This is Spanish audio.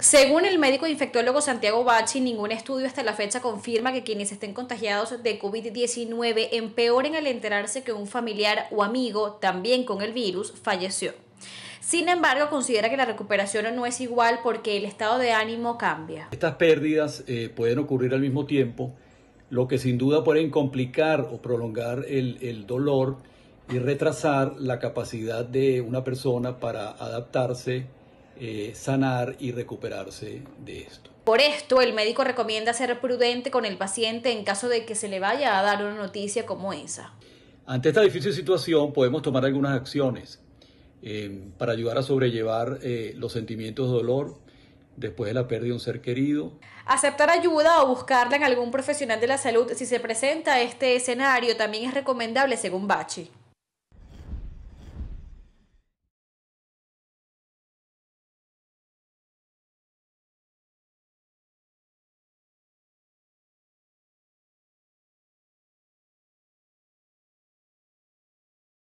Según el médico infectólogo Santiago Bachi, ningún estudio hasta la fecha confirma que quienes estén contagiados de COVID-19 empeoren al enterarse que un familiar o amigo, también con el virus, falleció. Sin embargo, considera que la recuperación no es igual porque el estado de ánimo cambia. Estas pérdidas eh, pueden ocurrir al mismo tiempo, lo que sin duda pueden complicar o prolongar el dolor y retrasar la capacidad de una persona para adaptarse eh, sanar y recuperarse de esto. Por esto, el médico recomienda ser prudente con el paciente en caso de que se le vaya a dar una noticia como esa. Ante esta difícil situación podemos tomar algunas acciones eh, para ayudar a sobrellevar eh, los sentimientos de dolor después de la pérdida de un ser querido. Aceptar ayuda o buscarla en algún profesional de la salud si se presenta este escenario también es recomendable según Bachi.